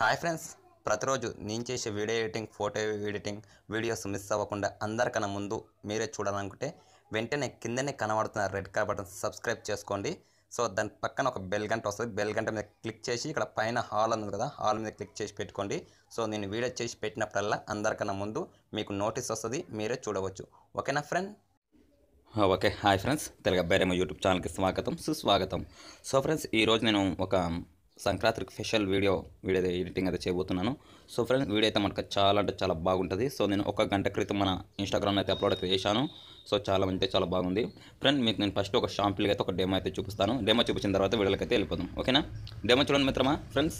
hi friends ప్రతిరోజు నేను చేసే video editing photo editing videos miss అవ్వకుండా అందరికన్నా ముందు మీరే చూడాలనుకుంటే వెంటనే కిందనే కనబడుతున్న రెడ్ కలర్ బటన్ సబ్స్క్రైబ్ చేసుకోండి సో దాని పక్కన ఒక బెల్ గంట వస్తుంది బెల్ గంట మీద క్లిక్ చేసి ఇక్కడ పైన హాల్ ఉంది కదా హాల్ మీద క్లిక్ చేసి పెట్టుకోండి సో నేను వీడియో చేసి పెట్టినప్పుడల్లా అందరికన్నా ముందు మీకు నోటీస్ వస్తుంది మీరే చూడవచ్చు ఓకేనా friend okay hi friends Telugu అబ్బాయి యూట్యూబ్ ఛానల్కి స్వాగతం సుస్వాగతం సో ఫ్రెండ్స్ ఈరోజు నేను ఒక సంక్రాంతికి స్పెషల్ వీడియో వీడియో ఎడిటింగ్ అయితే చేయబోతున్నాను సో ఫ్రెండ్స్ వీడియో అయితే మనకు చాలా అంటే చాలా బాగుంటుంది సో నేను ఒక గంట క్రితం మన ఇన్స్టాగ్రామ్లో అయితే అప్లోడ్ అయితే చేశాను సో చాలా అంటే చాలా బాగుంది ఫ్రెండ్ మీకు నేను ఫస్ట్ ఒక షాంపుల్గా అయితే ఒక డెమో అయితే చూపిస్తాను డెమో చూపించిన తర్వాత వీడియోలకి అయితే వెళ్ళిపోతాం ఓకేనా డెమో చూడండి మిత్రమా ఫ్రెండ్స్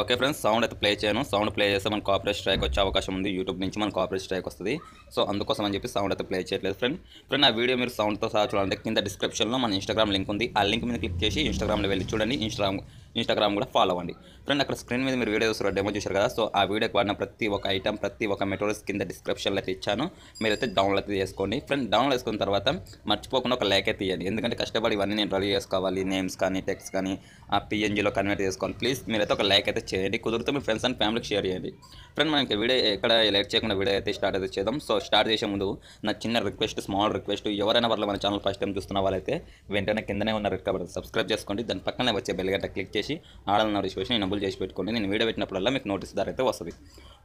ఓకే ఫ్రెండ్స్ సౌండ్ అయితే ప్లే చేయను సౌండ్ ప్లే చేస్తే మనకు కాపరేట్ స్ట్రైక్ వచ్చే అవకాశం ఉంది యూట్యూబ్ నుంచి మనకు కాపరేట్ స్ట్రైక్ వస్తుంది సో అందుకోసం అని చెప్పి సౌండ్ అయితే ప్లే చేయట్లేదు ఫ్రెండ్ ఫ్రెండ్ ఆ వీడియో మీరు సౌండ్తో సహా చూడాలంటే కింద డిస్క్రిప్షన్లో మన ఇన్స్టాగ్రామ్ లింక్ ఉంది ఆ లింక్ మీద క్లిక్ చేసి ఇన్స్టాగ్రామ్లో వెళ్ళి చూడండి ఇన్స్టాగ్రామ్ ఇన్స్టాగ్రామ్ కూడా ఫాలో అవ్వండి ఫ్రెండ్ అక్కడ స్క్రీన్ మీద మీరు వీడియో చూసారు డెమో చూశారు కదా సో ఆ వీడియోకి వాడిన ప్రతి ఒక్క ఐటమ్ ప్రతి ఒక్క మెటీరియల్స్ కింద డిస్క్రిప్షన్లో అయితే ఇచ్చాను మీరైతే డౌన్లోడ్ అయితే చేసుకోండి ఫ్రెండ్ డౌన్లోడ్ చేసుకున్న తర్వాత మర్చిపోకుండా ఒక లైక్ అయితే ఇవ్వండి ఎందుకంటే కష్టపడి ఇవన్నీ నేను రెడీ చేసుకోవాలి నేమ్స్ కానీ టెక్స్ట్ కానీ ఆ పిఎన్జీలో కన్వర్ట్ చేసుకోండి ప్లీజ్ మీరైతే ఒక లైక్ అయితే చేయండి కుదిరితే మీ ఫ్రెండ్స్ అండ్ ఫ్యామిలీకి షేర్ చేయండి ఫ్రెండ్ మనకి వీడియో ఎక్కడ లైక్ చేయకుండా వీడియో అయితే స్టార్ట్ అయితే చేద్దాం సో స్టార్ట్ చేసే ముందు నా చిన్న రిక్వెస్ట్ స్మాల్ రిక్వెస్ట్ ఎవరైనా వాళ్ళు మన ఛానల్ ఫస్ట్ టైం చూస్తున్న వాళ్ళైతే వెంటనే కిందనే ఉన్న రిక్వెస్ట్ సబ్స్క్రైబ్ చేసుకోండి దాని పక్కనే వచ్చే బెల్ క్లిక్ చేసి చేసి ఆడాలన్న సిచ్యువేషన్ నేను అమలు చేసి పెట్టుకోండి నేను వీడియో పెట్టినప్పుడల్లా మీకు నోటీస్ ద్వారా అయితే వస్తుంది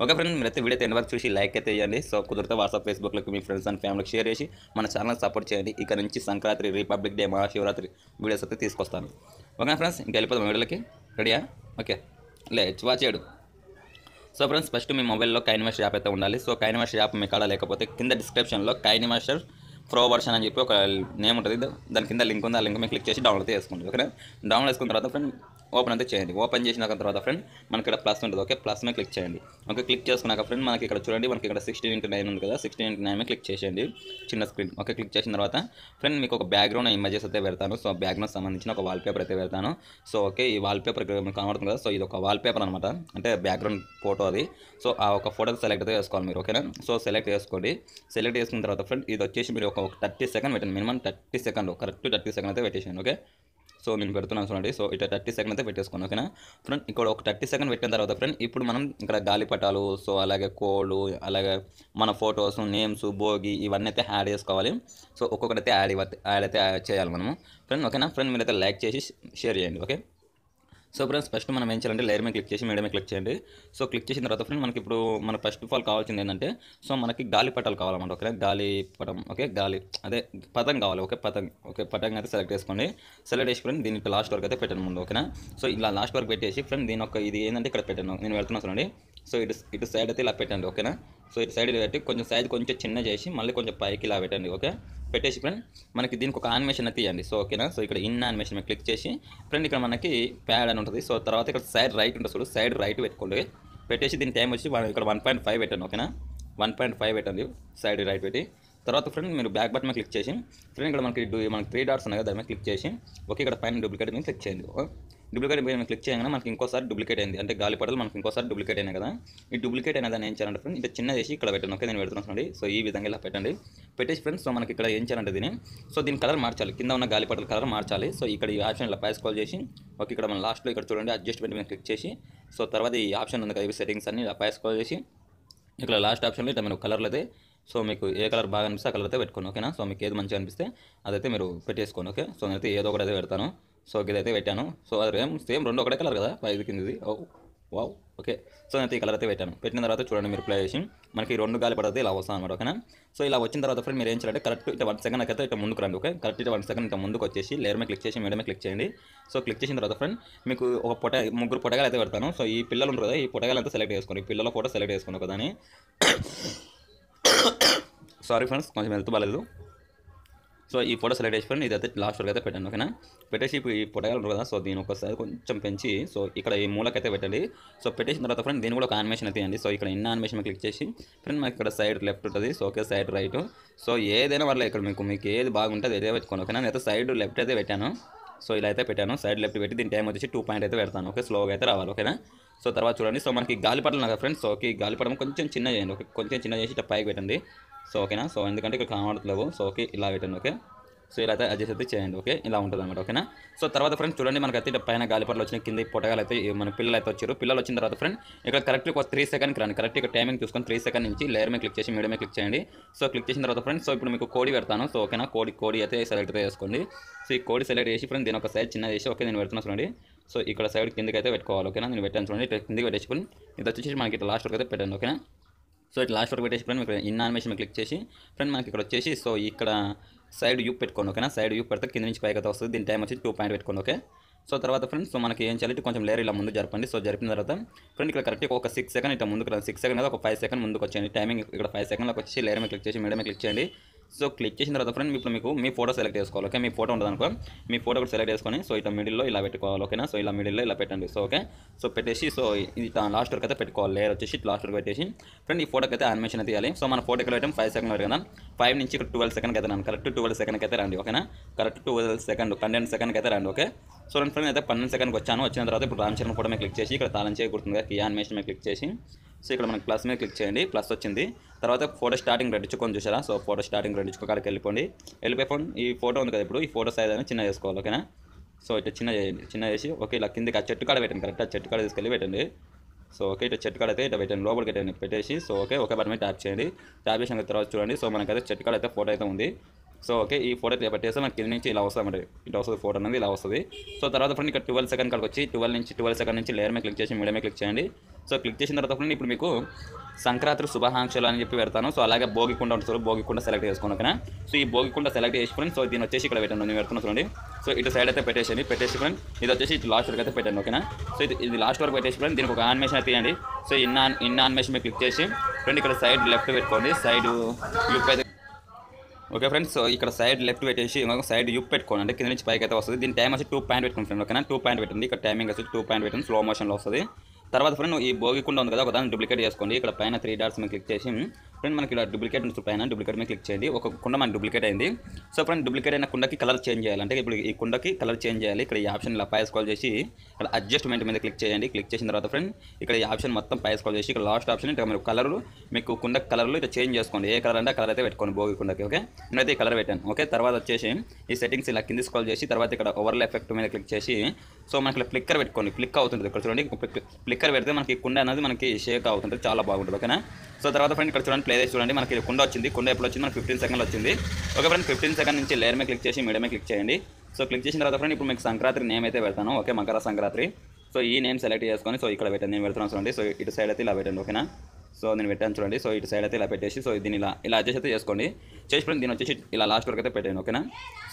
ఓకే ఫ్రెండ్స్ అయితే వీడియో ఎంతవరకు చూసి లైక్ అయితే చేయండి సో కుదిరితే వాట్సాప్ ఫేస్బుక్లకు మీ ఫ్రెండ్స్ అండ్ ఫ్యామిలీకి షేర్ చేసి మన ఛానల్ సపోర్ట్ చేయండి ఇక నుంచి Sankranti republic day Mahashivratri videos అయితే తీసుకొస్తాను ఓకే ఫ్రెండ్స్ ఇంకా వెళ్ళిపోతాం వీడియోలకి రెడీయా ఓకే లేచ్ చేయడు సో ఫ్రెండ్స్ ఫస్ట్ మీ మొబైల్లో కైన్ మాస్టర్ యాప్ అయితే ఉండాలి సో కైన్ మాస్టర్ యాప్ మీ కాడ లేకపోతే కింద డిస్క్రిప్షన్లో కైన్ మాస్టర్ ప్రో వర్షన్ అని చెప్పి ఒక నేమ్ ఉంటుంది దాని కింద లింక్ ఉంది ఆ లింక్ మీద క్లిక్ చేసి డౌన్లోడ్ చేసుకుంటుంది ఓకే డౌన్లోడ్ చేసుకున్న తర్వాత ఫ్రెండ్ ఓపెన్ అయితే చేయండి ఓపెన్ చేసిన తర్వాత ఫ్రెండ్ మనకి ఇక్కడ ప్లస్ ఉంటుంది ఓకే ప్లస్ మీద క్లిక్ చేయండి ఓకే క్లిక్ చేసుకున్నాక ఫ్రెండ్ మనకి ఇక్కడ చూడండి మనకి ఇక్కడ సిక్స్టీన్ ఇంటూ నైన్ ఉంది కదా సిక్స్టీన్ ఇంటూ నైన్ క్లిక్ చేసేయండి చిన్న స్క్రీన్ ఓకే క్లిక్ చేసిన తర్వాత ఫ్రెండ్ మీకు ఒక బ్యాక్గ్రౌండ్ ఇమేజెస్ అయితే పెడతాను సో బ్యాక్గ్రౌండ్ సంబంధించిన ఒక వాల్ పేపర్ అయితే పెడతాను సో ఓకే ఈ వాల్ పేపర్ కనబడుతుంది కదా సో ఇది ఒక వాల్ పేపర్ అనమాట అంటే బ్యాక్గ్రౌండ్ ఫోటో అది సో ఆ ఒక ఫోటో సెలెక్ట్ అయితే చేసుకోవాలి మీరు ఓకేనా సో సెలెక్ట్ చేసుకోండి సెలెక్ట్ చేసుకున్న తర్వాత ఫ్రెండ్ ఇది వచ్చేసి మీరు ఒక థర్టీ సెకండ్ పెట్టండి minimum thirty second correct thirty second అయితే పెట్టేసాను ఓకే సో నేను పెడుతున్నాను చూడండి సో ఇట్లా థర్టీ సెకండ్ అయితే పెట్టేసుకోండి ఓకేనా ఫ్రెండ్ ఇక్కడ ఒక థర్టీ సెకండ్ పెట్టిన తర్వాత ఫ్రెండ్ ఇప్పుడు మనం ఇక్కడ గాలిపటాలు సో అలాగే కోళ్ళు అలాగే మన ఫొటోస్ నేమ్స్ భోగి ఇవన్నీ అయితే యాడ్ చేసుకోవాలి సో ఒక్కొక్కటి అయితే యాడ్ యాడ్ అయితే చేయాలి మనము ఫ్రెండ్ ఓకేనా ఫ్రెండ్ మీరు అయితే లైక్ చేసి షేర్ చేయండి ఓకే సో ఫ్రెండ్స్ ఫస్ట్ మనం ఏం చేయాలంటే లేయర్ మీద క్లిక్ చేసి మీడియం క్లిక్ చేయండి సో క్లిక్ చేసిన తర్వాత ఫ్రెండ్ మనకి ఇప్పుడు మన ఫస్ట్ ఆఫ్ ఆల్ కావాల్సింది ఏంటంటే సో మనకి గాలి పటాలు కావాలన్నమాట ఓకే గాలి పటం ఓకే గాలి అదే పతంగ్ కావాలి ఓకే పతంగ్ ఓకే పతంగ్ అయితే సెలెక్ట్ చేసుకోండి సెలెక్ట్ చేసి ఫ్రెండ్ దీనికి లాస్ట్ వరకు అయితే పెట్టాను ముందు ఓకేనా సో ఇలా లాస్ట్ వరకు పెట్టేసి ఫ్రెండ్ దీని ఒక ఇది ఏంటంటే ఇక్కడ పెట్టాను నేను వెళ్తున్నాను చూడండి సో ఇటు ఇటు సైడ్ అయితే ఇలా పెట్టండి ఓకేనా సో ఇటు సైడ్ పెట్టి కొంచెం సైజ్ కొంచెం చిన్న చేసి మళ్ళీ కొంచెం పైకి ఇలా పెట్టండి ఓకే పెట్టేసి ఫ్రెండ్ మనకి దీనికి ఒక ఆనిమేషన్ అయితే తీయండి సో ఓకేనా సో ఇక్కడ ఇన్ ఆనిమేషన్ మీద క్లిక్ చేసి ఫ్రెండ్ ఇక్కడ మనకి ప్యాడ్ అని ఉంటుంది సో తర్వాత ఇక్కడ సైడ్ రైట్ ఉంటుంది చూడు సైడ్ రైట్ పెట్టుకోండి పెట్టేసి దీని టైం వచ్చి ఇక్కడ వన్ పాయింట్ ఫైవ్ పెట్టండి ఓకేనా వన్ పాయింట్ ఫైవ్ పెట్టండి సైడ్ రైట్ పెట్టి తర్వాత ఫ్రెండ్ మీరు బ్యాక్ బటన్ మీద క్లిక్ చేసి ఫ్రెండ్ ఇక్కడ మనకి మనకి త్రీ డాట్స్ ఉన్నాయి కదా దాని మీద క్లిక్ చేసి ఓకే ఇక్కడ పైన డూప్లికేట్ మీద క్లిక్ చేయండి డూప్లికేట్ అయిపోయి మనం క్లిక్ చేయగానే మనకి ఇంకోసారి డూప్లికేట్ అయింది అంటే పడలు మనకి ఇంకోసారి డూప్లికేట్ అయినాయి కదా ఈ డూప్లికేట్ అనేది ఏం చేయాలంటే ఫ్రెండ్స్ ఇది చిన్న చేసి ఇక్కడ పెట్టండి ఓకే నేను పెడుతున్నాను సో ఈ విధంగా ఇలా పెట్టండి పెట్టేసి ఫ్రెండ్స్ సో మనకి ఇక్కడ ఏం చేయాలంటే దీని సో దీని కలర్ మార్చాలి కింద ఉన్న గాలిపటల కలర్ మార్చాలి సో ఇక్కడ ఈ ఆప్షన్ ఇలా పైస్ కాల్ చేసి ఓకే ఇక్కడ మనం లాస్ట్లో ఇక్కడ చూడండి అడ్జస్ట్మెంట్ మీద క్లిక్ చేసి సో తర్వాత ఈ ఆప్షన్ ఉంది కదా ఇవి సెట్టింగ్స్ అన్ని ఇలా ప్యాస్ కాల్ చేసి ఇక్కడ లాస్ట్ ఆప్షన్లో ఇట్లా మీరు కలర్లు అయితే సో మీకు ఏ కలర్ బాగా అనిపిస్తే ఆ కలర్ అయితే పెట్టుకోండి ఓకేనా సో మీకు ఏది మంచిగా అనిపిస్తే అదైతే మీరు పెట్టేసుకోండి ఓకే సో నేనైతే ఏదో ఒకటి అయితే పెడతాను సో ఇదైతే పెట్టాను సో అది సేమ్ రెండు ఒకటే కలర్ కదా ఇది కిందది వావ్ ఓకే సో నేను ఈ కలర్ అయితే పెట్టాను పెట్టిన తర్వాత చూడండి మీరు ప్లే చేసి మనకి రెండు గాలి పడితే ఇలా వస్తాను అనమాట ఓకేనా సో ఇలా వచ్చిన తర్వాత ఫ్రెండ్ మీరు ఏం చేయాలి కరెక్ట్ ఇట్లా వన్ సెకండ్ అయితే ఇట్లా ముందుకు రండి ఓకే కరెక్ట్ ఇట్లా వన్ సెకండ్ ఇంకా ముందుకు వచ్చేసి లేయర్ మీద క్లిక్ చేసి మేడమే క్లిక్ చేయండి సో క్లిక్ చేసిన తర్వాత ఫ్రెండ్ మీకు ఒక పొట ముగ్గురు పొటగాలు అయితే పెడతాను సో ఈ పిల్లలు ఉంటుంది కదా ఈ పొటగాలు అంతా సెలెక్ట్ చేసుకోండి ఈ పిల్లల ఫోటో సెలెక్ట్ చేసుకోండి కదా సారీ ఫ్రెండ్స్ కొంచెం హెల్త్ బాగాలేదు సో ఈ ఫోటో సెలెక్ట్ చేసుకొని అయితే లాస్ట్ వరకు అయితే పెట్టాను ఓకేనా పెట్టేసి ఇప్పుడు ఈ పొట్టగాలు కదా సో దీని ఒకసారి కొంచెం పెంచి సో ఇక్కడ ఈ మూలకైతే పెట్టండి సో పెట్టేసిన తర్వాత ఫ్రెండ్ దీని కూడా ఒక ఆనిమేషన్ అయితే అండి సో ఇక్కడ ఇన్న ఆనిమేషన్ క్లిక్ చేసి ఫ్రెండ్ మాకు ఇక్కడ సైడ్ లెఫ్ట్ ఉంటుంది so okay side right so ఏదైనా వల్ల ఇక్కడ మీకు మీకు ఏది బాగుంటుంది అదే పెట్టుకోండి ఓకేనా అయితే సైడ్ లెఫ్ట్ అయితే పెట్టాను సో ఇలా అయితే పెట్టాను సైడ్ లెఫ్ట్ పెట్టి దీని టైం వచ్చేసి టూ పాయింట్ అయితే పెడతాను ఓకే స్లోగా అయితే రావాలి ఓకేనా సో తర్వాత చూడండి సో మనకి గాలిపటం నాకు ఫ్రెండ్స్ ఓకే గాలిపడము కొంచెం చిన్న చేయండి ఓకే కొంచెం చిన్న చేసి పైకి పెట్టండి సో ఓకేనా సో ఎందుకంటే ఇక్కడ కనబడట్లేదు సో ఓకే ఇలా పెట్టండి ఓకే సో ఇలా అయితే అడ్జస్ట్ అయితే చేయండి ఓకే ఇలా ఉంటుంది అనమాట ఓకేనా సో తర్వాత ఫ్రెండ్స్ చూడండి మనకి అయితే పైన గాలిపట్లు వచ్చిన కింద పొట్టగాలు అయితే మన పిల్లలు అయితే వచ్చారు పిల్లలు వచ్చిన తర్వాత ఫ్రెండ్ ఇక్కడ కరెక్ట్ ఒక త్రీ సెకండ్కి రండి కరెక్ట్ ఇక్కడ టైమింగ్ చూసుకొని త్రీ సెకండ్ నుంచి లేయర్ మీద క్లిక్ చేసి మీడియం క్లిక్ చేయండి సో క్లిక్ చేసిన తర్వాత ఫ్రెండ్స్ సో ఇప్పుడు మీకు కోడి పెడతాను సో ఓకేనా కోడి కోడి అయితే సెలెక్ట్ చేసుకోండి సో ఈ కోడి సెలెక్ట్ చేసి ఫ్రెండ్ దీని ఒక సైడ్ చిన్న చేసి ఓకే నేను పెడుతున్నా చూడండి సో ఇక్కడ సైడ్ కిందకి అయితే పెట్టుకోవాలి ఓకేనా నేను పెట్టాను చూడండి కిందకి పెట్టేసుకుని ఇది వచ్చేసి మనకి ఇట్లా లాస్ట్ వరకు అయితే పెట్టండి ఓకేనా సో ఇట్లా లాస్ట్ వరకు పెట్టేసి ఫ్రెండ్ ఇక్కడ ఇన్ ఆనిమేషన్ క్లిక్ చేసి ఫ్రెండ్ మనకి ఇక్కడ వచ్చేసి సో ఇక్కడ సైడ్ యూ పెట్టుకోండి ఓకేనా సైడ్ యూ పెడితే కింద నుంచి పైకి వస్తుంది దీని టైం వచ్చి టూ పాయింట్ పెట్టుకోండి ఓకే సో తర్వాత ఫ్రెండ్స్ సో మనకి ఏం చేయాలి కొంచెం లేరు ఇలా ముందు జరపండి సో జరిపిన తర్వాత ఫ్రెండ్ ఇక్కడ కరెక్ట్గా ఒక సిక్స్ సెకండ్ ఇట్లా ముందుకు సిక్స్ సెకండ్ ఒక ఫైవ్ సెకండ్ ముందుకు వచ్చేయండి టైమింగ్ ఇక్కడ ఫైవ్ సెకండ్లకు వచ్చి లేయర్ మీద క్లిక్ చేసి మేడమే క్లిక్ చేయండి సో క్లిక్ చేసిన తర్వాత ఫ్రెండ్ ఇప్పుడు మీకు మీ ఫోటో సెలెక్ట్ చేసుకోవాలి ఓకే మీ ఫోటో ఉండదనుకో మీ ఫోటో కూడా సెలెక్ట్ చేసుకొని సో ఇట్లా మిడిల్లో ఇలా పెట్టుకోవాలి ఓకేనా సో ఇలా మిడిల్లో ఇలా పెట్టండి సో ఓకే సో పెట్టేసి సో ఇది లాస్ట్ వరకు అయితే పెట్టుకోవాలి లేర్ వచ్చేసి ఇట్లా లాస్ట్ వరకు పెట్టేసి ఫ్రెండ్ ఈ ఫోటోకి అయితే యానిమేషన్ అయితే సో మన ఫోటో ఇక్కడ ఫైవ్ సెకండ్ వరకు కదా ఫైవ్ నుంచి ఇక్కడ ట్వెల్వ్ సెకండ్కి అయితే కరెక్ట్ ట్వెల్వ్ సెకండ్కి అయితే రండి ఓకేనా కరెక్ట్ ట్వెల్వ్ సెకండ్ పన్నెండు సెకండ్కి అయితే రండి ఓకే సో రెండు ఫ్రెండ్ అయితే పన్నెండు సెకండ్కి వచ్చాను వచ్చిన తర్వాత ఇప్పుడు రామ్ చరణ్ ఫోటో మీద క్లిక్ చేసి ఇక్కడ తాళం చేయకూడదు కదా ఈ యానిమేషన్ మీద క్లిక్ చేసి సో ఇక్కడ మనకి ప్లస్ మీద క్లిక్ చేయండి ప్లస్ వచ్చింది తర్వాత ఫోటో స్టార్టింగ్ రెండించుకొని చూసారా సో ఫోటో స్టార్టింగ్ రెండించుకోకాడికి వెళ్ళిపోండి వెళ్ళిపోయి ఈ ఫోటో ఉంది కదా ఇప్పుడు ఈ ఫోటో సైజ్ అయినా చిన్న చేసుకోవాలి ఓకేనా సో ఇట్లా చిన్న చేయండి చిన్న చేసి ఓకే ఇలా కిందకి ఆ చెట్టు కాడ పెట్టండి కరెక్ట్ ఆ చెట్టు కాడ తీసుకెళ్ళి పెట్టండి సో ఓకే ఇట్లా చెట్టు కాడ అయితే ఇట్లా పెట్టండి లోపలికి పెట్టండి పెట్టేసి సో ఓకే ఒక బట్టమే ట్యాప్ చేయండి ట్యాప్ చేసిన తర్వాత చూడండి సో మనకైతే చెట్టు కాడ అయితే ఫోటో అయితే ఉంది సో ఓకే ఈ ఫోటో ఇట్లా పెట్టేస్తే నాకు కింద నుంచి ఇలా వస్తుంది అంటే ఇట్లా వస్తుంది ఫోటో అనేది ఇలా వస్తుంది సో తర్వాత ఫ్రెండ్ ఇక్కడ ట్వెల్వ్ సెకండ్ కాడికి వచ్చి ట్వెల్వ్ నుంచి ట్వెల్వ్ సెకండ్ నుంచి లేయర్ మీద క్లిక్ చేసి మీడియమే క్లిక్ చేయండి సో క్లిక్ చేసిన తర్వాత ఫ్రెండ్ ఇప్పుడు మీకు సంక్రాంతి శుభాకాంక్షలు అని చెప్పి పెడతాను సో అలాగే భోగికుండ ఉంటుంది భోగికుండ సెలెక్ట్ చేసుకోండి ఓకేనా సో ఈ భోగికుండ సెలెక్ట్ చేసుకోండి సో దీని వచ్చేసి ఇక్కడ పెట్టండి నేను పెడుతున్నా చూడండి సో ఇటు సైడ్ అయితే పెట్టేసేయండి పెట్టేసి ఫ్రెండ్ ఇది వచ్చేసి ఇటు లాస్ట్ వరకు అయితే పెట్టండి ఓకేనా సో ఇది ఇది లాస్ట్ వరకు పెట్టేసి ఫ్రెండ్ దీనికి ఒక ఆన్మేషన్ తీయండి సో ఇన్ ఇన్ ఆన్మేషన్ మీద క్లిక్ చేసి ఫ్రెండ్ ఇక్కడ సైడ్ లెఫ్ట్ పెట్టుకోండి సైడ్ యూపీ అయితే ఓకే ఫ్రెండ్స్ ఇక్కడ సైడ్ లెఫ్ట్ పెట్టేసి సైడ్ యూప్ పెట్టుకోండి అంటే కింద నుంచి పైకి అయితే వస్తుంది దీని టైం వచ్చి టూ పాయింట్ పెట్టుకోండి ఫ్రెండ్ ఓకేనా టూ పాయింట్ పెట్టింది ఇక్కడ టైమింగ్ వచ్చి టూ పాయింట్ పెట్టింది స్లో మోషన్లో వస్తుంది తర్వాత ఫ్రెండ్ ఈ భోగి కుండ ఉంది కదా ఒక దాన్ని డూప్లికేట్ చేసుకోండి ఇక్కడ పైన త్రీ డార్స్ మేము క్లిక్ చేసి ఫ్రెండ్ మనకి ఇలా డూప్లికేట్ ఉంది పైన డూప్లికేట్ మీద క్లిక్ చేయండి ఒక కుండ మనకి డూప్లికేట్ అయింది సో ఫ్రెండ్ డూప్లికేట్ అయిన కుండకి కలర్ చేంజ్ చేయాలి అంటే ఇప్పుడు ఈ కుండకి కలర్ చేంజ్ చేయాలి ఇక్కడ ఈ ఆప్షన్ ఇలా పై కాల్ చేసి ఇక్కడ అడ్జస్ట్మెంట్ మీద క్లిక్ చేయండి క్లిక్ చేసిన తర్వాత ఫ్రెండ్ ఇక్కడ ఈ ఆప్షన్ మొత్తం పై స్కాల్ చేసి ఇక్కడ లాస్ట్ ఆప్షన్ ఇక్కడ మీరు కలర్ మీకు కుండ కలర్లు ఇక్కడ చేంజ్ చేసుకోండి ఏ కలర్ అంటే ఆ కలర్ అయితే పెట్టుకోండి భోగి కుండకి ఓకే నేనైతే ఈ కలర్ పెట్టాను ఓకే తర్వాత వచ్చేసి ఈ సెటింగ్స్ ఇలా కింది స్కాల్ చేసి తర్వాత ఇక్కడ ఓవర్ల ఎఫెక్ట్ మీద క్లిక్ చేసి సో మనకి ఇక్కడ ఫ్లిక్కర్ పెట్టుకోండి ఫ్లిక్ అవుతుంది ఇక్కడ చూడండి ఫ్లిక్కర్ పెడితే మనకి కుండ అనేది మనకి షేక్ అవుతుంది చాలా బాగుంటుంది ఓకేనా సో తర్వాత ఫ్రెండ్ ఇక్కడ చూడండి ప్లే చేసి చూడండి మనకి కుండ వచ్చింది కుండ ఎప్పుడు వచ్చింది మనకి ఫిఫ్టీన్ సెకండ్ వచ్చింది ఓకే ఫ్రెండ్ ఫిఫ్టీన్ సెకండ్ నుంచి లేయర్ మీద క్లిక్ చేసి మీడియమే క్లిక్ చేయండి సో క్లిక్ చేసిన తర్వాత ఫ్రెండ్ ఇప్పుడు మీకు సంక్రాంతి నేమ్ అయితే పెడతాను ఓకే మకర సంక్రాంతి సో ఈ నేమ్ సెలెక్ట్ చేసుకొని సో ఇక్కడ పెట్టండి నేను పెడుతున్నాను చూడండి సో ఇటు సైడ్ అయితే ఇలా పెట్టండి ఓకేనా సో నేను పెట్టాను చూడండి సో ఇటు సైడ్ అయితే ఇలా పెట్టేసి సో దీని ఇలా ఇలా అడ్జస్ట్ అయితే చేసుకోండి చేసి ఫ్రెండ్ దీని వచ్చేసి ఇలా లాస్ట్ వరకు అయితే పెట్టండి ఓకేనా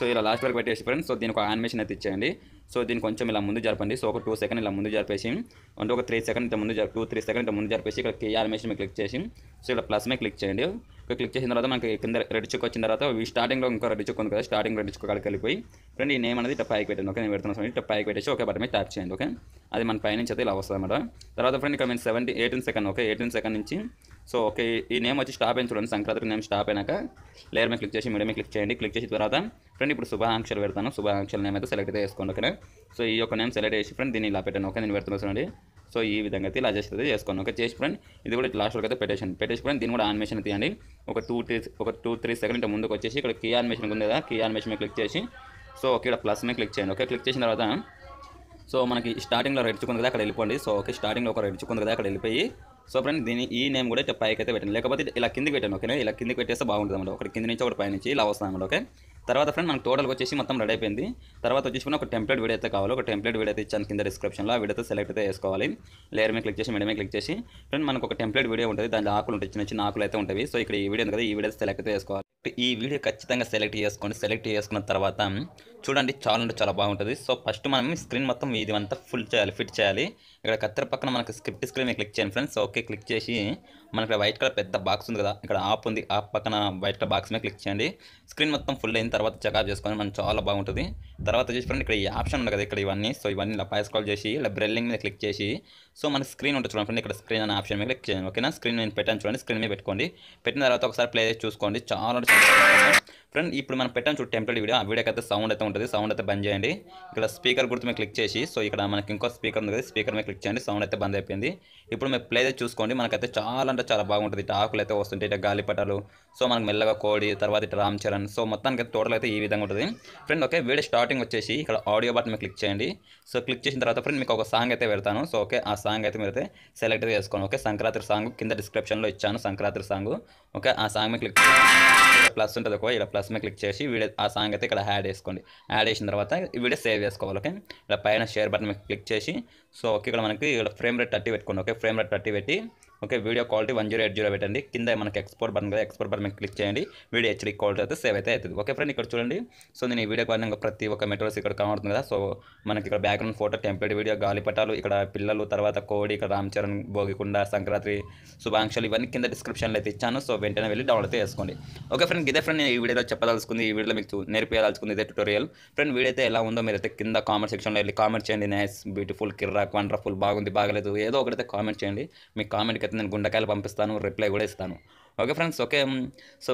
సో ఇలా లాస్ట్ వరకు పెట్టేసి ఫ్రెండ్ సో దీనికి ఒక యానిమేషన్ అయితే ఇచ్చేయండి సో దీన్ని కొంచెం ఇలా ముందు జరపండి సో ఒక టూ సెకండ్ ఇలా ముందు జరిపేసి అంటే ఒక త్రీ సెకండ్ ఇంత ముందు టూ త్రీ సెకండ్ ఇంత ముందు జరిపేసి ఇక్కడ కే యానిమేషన్ మీద క్లిక్ చేసి సో ఇక్కడ ప్లస్ మీద క్లిక్ చేయండి ఇక్కడ క్లిక్ చేసిన తర్వాత మనకి కింద రెడ్ చుక్క వచ్చిన తర్వాత ఈ స్టార్టింగ్లో ఇంకో రెడ్ చుక్క ఉంది కదా స్టార్టింగ్ రెడ్ చుక్క కాడికి ఫ్రెండ్ ఈ నేమ్ అనేది ఇట్లా పైకి పెట్టండి ఓకే నేను పెడుతున్నాను ఫ్రెండ్ ఇట్లా పైకి పెట్టేసి ఓకే బట్ మీద ట్యాప్ చేయండి ఓకే అది మన పైనుంచి అయితే ఇలా వస్తుంది అన్నమాట తర్వాత ఫ్రెండ్ ఇక్కడ మేము seventy eighteen second okay eighteen second నుంచి సో ఓకే ఈ నేమ్ వచ్చి స్టాప్ అయిన చూడండి సంక్రాంతికి నేమ్ స్టాప్ అయినాక లేయర్ మీద క్లిక్ చేసి మీడియం క్లిక్ చేయండి క్లిక్ చేసిన తర్వాత ఫ్రెండ్ ఇప్పుడు శుభాంక్షలు పెడతాను శుభాకాంక్షల నేమ్ అయితే సెలెక్ట్ అయితే వేసుకోండి ఓకేనా సో ఈ యొక్క నేమ్ సెలెక్ట్ చేసి ఫ్రెండ్ దీన్ని ఇలా పెట్టాను ఓకే నేను పెడుతున్నా చూడండి సో ఈ విధంగా అయితే ఇలా అయితే చేసుకోండి ఓకే చేసి ఫ్రెండ్ ఇది కూడా లాస్ట్ వరకు అయితే పెట్టేసాను పెట్టేసి దీన్ని కూడా ఆన్మేషన్ తీయండి ఒక టూ త్రీ ఒక టూ త్రీ సెకండ్ ముందుకు వచ్చేసి ఇక్కడ కీ ఆన్మేషన్ ఉంది కదా కీ ఆనిమేషన్ క్లిక్ చేసి సో ఓకే ఇక్కడ ప్లస్ మీద క్లిక్ చేయండి ఓకే క్లిక్ చేసిన తర్వాత సో మనకి స్టార్టింగ్లో రెడ్చుకుంది కదా అక్కడ వెళ్ళిపోండి సో ఓకే స్టార్టింగ్లో ఒక రెడ్చుకుంది కదా అక్కడ వెళ్ళిపోయి సో ఫ్రెండ్ దీని ఈ నేమ్ కూడా ఇట్లా పైకి అయితే పెట్టండి లేకపోతే ఇలా కిందికి పెట్టండి ఓకే ఇలా కిందికి పెట్టేస్తే బాగుంటుంది అన్నమాట ఒకటి కింద నుంచి ఒకటి పైనుంచి ఇలా వస్తాను అన్నమాట ఓకే తర్వాత ఫ్రెండ్ మనకు టోటల్ వచ్చేసి మొత్తం రెడీ అయిపోయింది తర్వాత వచ్చేసి ఒక టెంప్లెట్ వీడియో అయితే కావాలి ఒక టెంప్లెట్ వీడియో అయితే ఇచ్చాను కింద డిస్క్రిప్షన్లో ఆ వీడియో సెలెక్ట్ అయితే వేసుకోవాలి లేయర్ మీద క్లిక్ చేసి మీద క్లిక్ చేసి ఫ్రెండ్ మనకు ఒక టెంప్లెట్ వీడియో ఉంటుంది దాని ఆకులు ఉంటాయి చిన్న చిన్న ఆకులు అయితే ఉంటాయి సో ఇక్కడ ఈ వీడియో కదా ఈ వీడియో సెలెక్ట్ అయితే చేసుకోవాలి ఈ వీడియో ఖచ్చితంగా సెలెక్ట్ చేసుకోండి సెలెక్ట్ చేసుకున్న తర్వాత చూడండి చాలా అంటే చాలా బాగుంటుంది సో ఫస్ట్ మనం స్క్రీన్ మొత్తం ఇది అంతా ఫుల్ చేయాలి ఫిట్ చేయాలి ఇక్కడ కత్తెర పక్కన మనకు స్క్రిప్ట్ స్క్రీన్ క్లిక్ చేయండి ఫ్రెండ్స్ ఓకే క్లిక్ చేసి మనకి వైట్ కలర్ పెద్ద బాక్స్ ఉంది కదా ఇక్కడ ఆప్ ఉంది ఆప్ పక్కన వైట్ కలర్ బాక్స్ మీద క్లిక్ చేయండి స్క్రీన్ మొత్తం ఫుల్ అయిన తర్వాత చెకప్ చేసుకొని మనం చాలా బాగుంటుంది తర్వాత చూసి ఫ్రెండ్ ఇక్కడ ఈ ఆప్షన్ ఉంది కదా ఇక్కడ ఇవన్నీ సో ఇవన్నీ ఇలా కాల్ చేసి ఇలా బ్రెల్లింగ్ మీద క్లిక్ చేసి సో మనకి స్క్రీన్ ఉంటుంది చూడండి ఫ్రెండ్ ఇక్కడ స్క్రీన్ అనే ఆప్షన్ మీద క్లిక్ చేయండి ఓకేనా స్క్రీన్ నేను పెట్టాను చూడండి స్క్రీన్ మీద పెట్టుకోండి పెట్టిన తర్వాత ఒకసారి ప్లే చేసి చూసుకోండి చాలా ఫ్రెండ్ ఇప్పుడు మనం పెట్టాను చూడు టెంపరీ వీడియో ఆ వీడియోకి అయితే సౌండ్ అయితే ఉంటుంది సౌండ్ అయితే బంద్ చేయండి ఇక్కడ స్పీకర్ గుర్తు మీద క్లిక్ చేసి సో ఇక్కడ మనకి ఇంకో స్పీకర్ ఉంది కదా స్పీకర్ మీద క్లిక్ క్లిక్ చేయండి సౌండ్ అయితే బంద్ అయిపోయింది ఇప్పుడు మీరు ప్లే అయితే చూసుకోండి మనకైతే చాలా అంటే చాలా బాగుంటుంది ఇటు ఆకులు అయితే వస్తుంటాయి ఇటు గాలిపటాలు సో మనకు మెల్లగా కోడి తర్వాత ఇటు రామ్ చరణ్ సో మొత్తానికి అయితే టోటల్ అయితే ఈ విధంగా ఉంటుంది ఫ్రెండ్ ఓకే వీడియో స్టార్టింగ్ వచ్చేసి ఇక్కడ ఆడియో బటన్ మీరు క్లిక్ చేయండి సో క్లిక్ చేసిన తర్వాత ఫ్రెండ్ మీకు ఒక సాంగ్ అయితే పెడతాను సో ఓకే ఆ సాంగ్ అయితే మీరు అయితే సెలెక్ట్ చేసుకోండి ఓకే సంక్రాంతి సాంగ్ కింద డిస్క్రిప్షన్లో ఇచ్చాను సంక్రాంతి సాంగ్ ఓకే ఆ సాంగ్ మీద క్లిక్ ప్లస్ ఉంటుంది ఒక ఇలా ప్లస్ మీద క్లిక్ చేసి వీడియో ఆ సాంగ్ అయితే ఇక్కడ యాడ్ చేసుకోండి యాడ్ చేసిన తర్వాత వీడియో సేవ్ చేసుకోవాలి ఓకే ఇలా పైన షేర్ బటన్ మీద క్లిక్ చేసి సో ఓకే ఇక్కడ మనకి ఇక్కడ ఫ్రేమ్ రేట్ థర్టీ పెట్టుకోండి ఓకే ఫ్రేమ్ రేట్ థర్టీ పెట్టి okay video quality one zero eight zero పెట్టండి కింద మనకి ఎక్స్పోర్ట్ బటన్ కదా ఎక్స్పోర్ట్ బటన్ మీద క్లిక్ చేయండి వీడియో హెచ్డి క్వాలిటీ అయితే సేవ్ అయితే అవుతుంది ఓకే ఫ్రెండ్ ఇక్కడ చూడండి సో నేను ఈ వీడియో కారణంగా ప్రతి ఒక్క మెటీరియల్స్ ఇక్కడ కనబడుతుంది కదా సో మనకి ఇక్కడ బ్యాక్గ్రౌండ్ ఫోటో టెంప్లెట్ వీడియో గాలిపటాలు ఇక్కడ పిల్లలు తర్వాత కోడి ఇక్కడ రామ్ చరణ్ భోగికుండా సంక్రాంతి శుభాంక్షలు ఇవన్నీ కింద డిస్క్రిప్షన్లో అయితే ఇచ్చాను సో వెంటనే వెళ్ళి డౌన్లోడ్ అయితే చేసుకోండి ఓకే ఫ్రెండ్ ఇదే ఫ్రెండ్ నేను ఈ వీడియోలో చెప్పదలుచుకుంది ఈ వీడియోలో మీకు నేర్పించాల్చుకుంది ఇదే ట్యూటోరియల్ ఫ్రెండ్ వీడియో అయితే ఎలా ఉందో మీరు అయితే కింద కామెంట్ సెక్షన్లో వెళ్ళి కామెంట్ చేయండి నైస్ బ్యూటిఫుల్ కిర్రాక్ వండర్ఫుల్ బాగుంది బాగలేదు ఏదో ఒకటైతే కామెంట్ చేయండి మీ కామెంట్కి అయితే నేను గుండకాయలు పంపిస్తాను రిప్లై కూడా ఇస్తాను ఓకే ఫ్రెండ్స్ ఓకే సో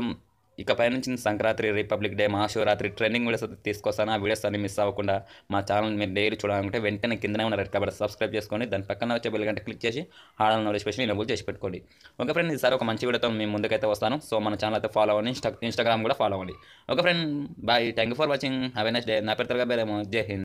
ఇక నుంచి Sankranti republic day Mahashivratri training videos తీసుకొస్తాను ఆ వీడియోస్ అన్ని మిస్ అవ్వకుండా మా ఛానల్ మీరు డైలీ చూడాలంటే వెంటనే కిందనే ఉన్న రెడ్ కాబట్టి సబ్స్క్రైబ్ చేసుకొని దాని పక్కన వచ్చే బిల్ గంట క్లిక్ చేసి ఆడాలని నోటిఫికేషన్ ఎనబుల్ చేసి పెట్టుకోండి ఓకే ఫ్రెండ్ ఈసారి ఒక మంచి వీడియోతో మేము ముందుకైతే వస్తాను సో మన ఛానల్ అయితే ఫాలో అవ్వండి ఇన్స్టాగ్రామ్ కూడా ఫాలో అవ్వండి okay friend bye thank you for watching have a day నా పెద్దగా బేరేమో జై హింద్